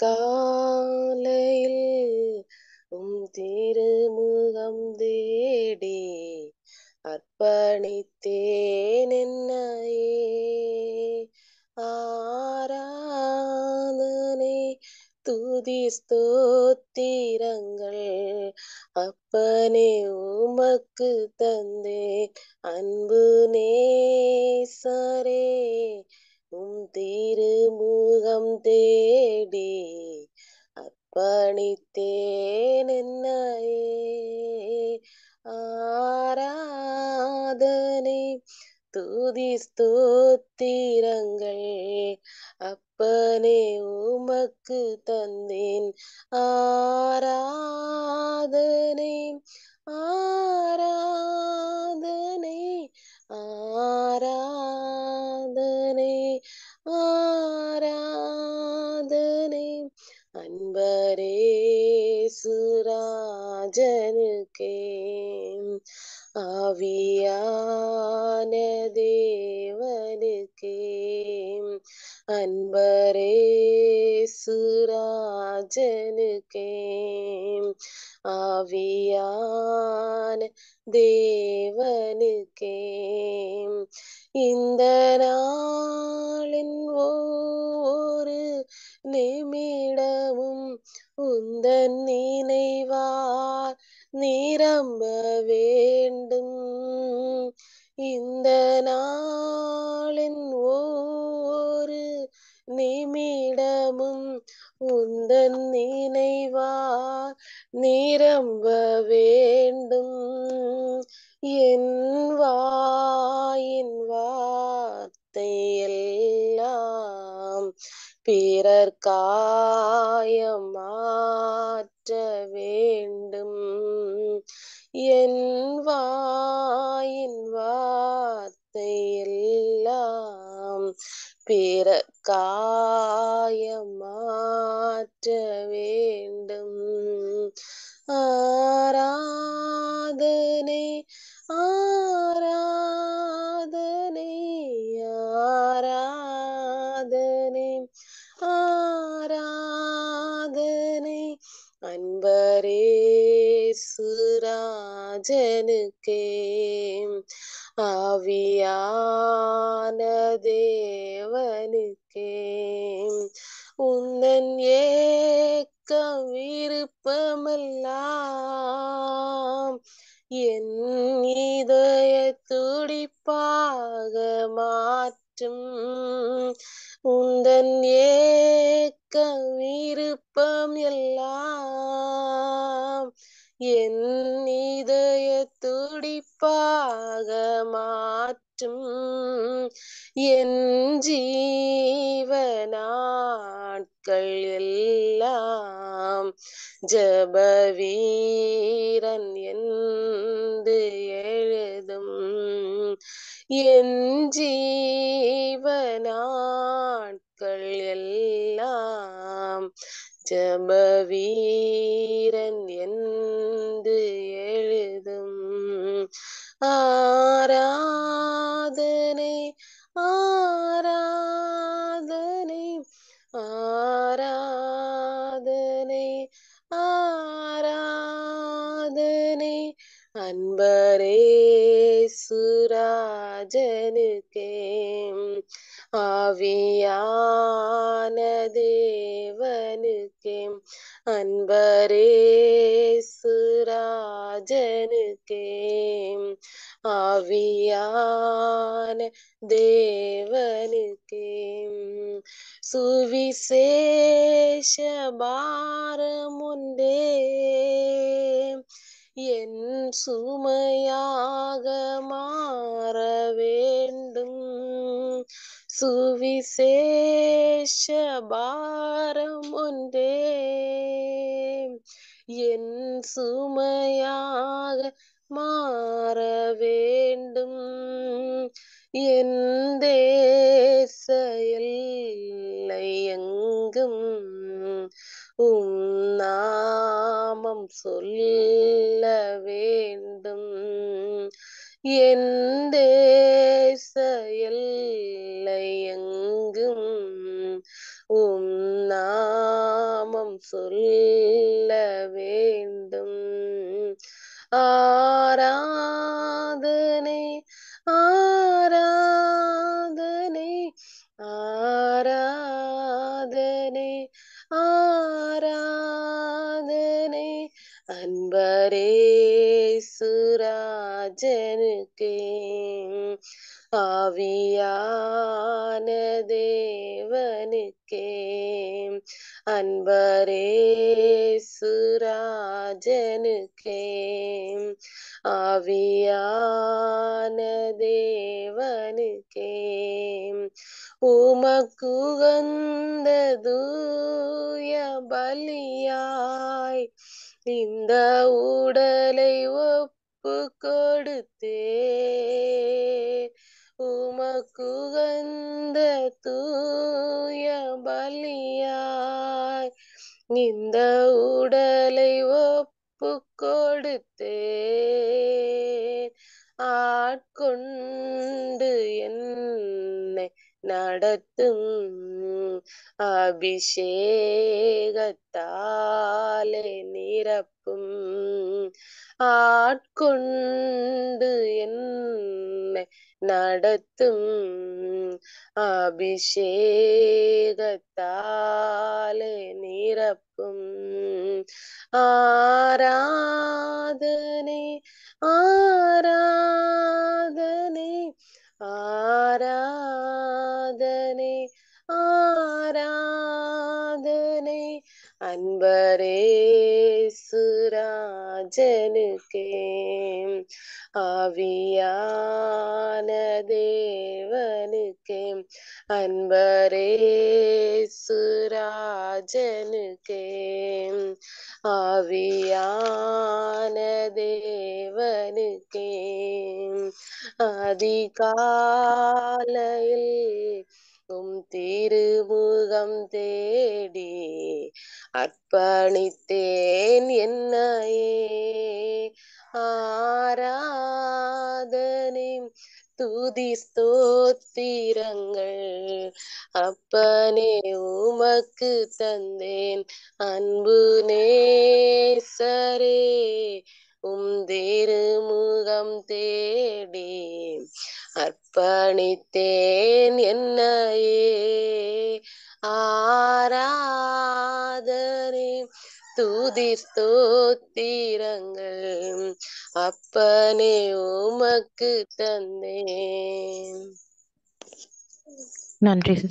காலையில் உம் திருமுகம் தேடி அர்ப்பணித்தேன் என்னையே ஆராதனை துதி ஸ்தோத்திரங்கள் அப்பனே உமக்கு தந்தே அன்பு நேசரே உம் திருமுகம் தேடி அர்ப்பணித்தேன் என்னையே ஆராதனை துதி ஸ்தோத்திரங்கள் அப்பனே உமக்கு தந்தேன் ஆராதனை ஆராதனை ஆரா ஆராதனை அன்பரே சுராஜனுக்கே ஆவியான தேவனுக்கே அன்பரே சுராஜனுக்கே ஆவியான தேவனுக்கே இந்த நாளின் ஒவ்வொரு நிமிடமும் உந்த நினைவார் நிரம்ப வேண்டும் இந்த நாளின் ஒவ்வொரு நிமிடமும் உந்தன் நினைவார் நிரம்ப வேண்டும் என் வா எல்லாம் பிறர் காயமாற்ற வேண்டும் என் வாயின் வார்த்தை எல்லாம் பிற காயமாற்ற ஆராதனை அன்பரே சுராஜனுக்கே ஆவியான தேவனுக்கே உந்தன் ஏக்கம் விருப்பமெல்லாம் என் இதய துடிப்பாக மாற்றும் உந்தன் ஏ நிற்கும் விருப்பம் எல்லாம் என் இதய துடிப்பாக மாற்றும் என் ஜீவனாட்கள் எல்லாம் ஜபவீரன் என்று எழுதும் என் ஜீவனாட்கள் எல்லாம் ஜப என்று எழுதும் ஆராதனை ஆராதனை ஆராதனை ஆராதனை அன்பரே சுராஜனுக்கே ஆவியானதே के अनबरे सुराजन के आवियान देवन के सुविशेष बार मुंडे என் சுமையாக சுவிசேஷ பாரம் ஒன்றே என் சுமையாக மாற வேண்டும் என் தேச எல்லையெங்கும் உம் நாமம் சொல்ல வேண்டும் என் தேச எங்கும் உம் நாமம் சொல்ல வேண்டும் ஆராதனை ஆராதனை ஆராதனை ஆராதனை அன்பரே சுராஜனுக்கே ஆவியான தேவனுக்கே அன்பரே சுராஜனுக்கே ஆவியான தேவனுக்கே உமக்குகந்ததூய பலியாய் இந்த உடலை ஒப்பு கொடுத்தே உமக்குகந்த தூய பலியாய் இந்த உடலை ஒப்பு கொடுத்தேன் ஆட்கொண்டு என்னை நடத்தும் அபிஷேகத்தாலே நிரப்பும் ஆட்கொண்டு என்னை നടത്തും അഭിഷേകത്താലെ നിറപ്പും ആരാധനെ ആരാധനെ ആരാധനെ ആരാധനെ അൻപരേ സുരാജനുക്കേ ஆவியான தேவனுக்கே அன்பரே சுராஜனுக்கே ஆவியான தேவனுக்கே அதிகாலையில் உம் திருமுகம் தேடி அர்ப்பணித்தேன் என்னையே ആരാധനേ തുതി സ്തോത്തിരങ്ങൾ அப்பனே உமக்கு தந்தேன் அன்பு நேசரே உம் திருமுகம் தேடி அர்ப்பணித்தேன் என்னையே ஆரா துதிர் ஸ்தோத்திரங்கள் அப்பனே உமக்கு தந்தேன் நன்றி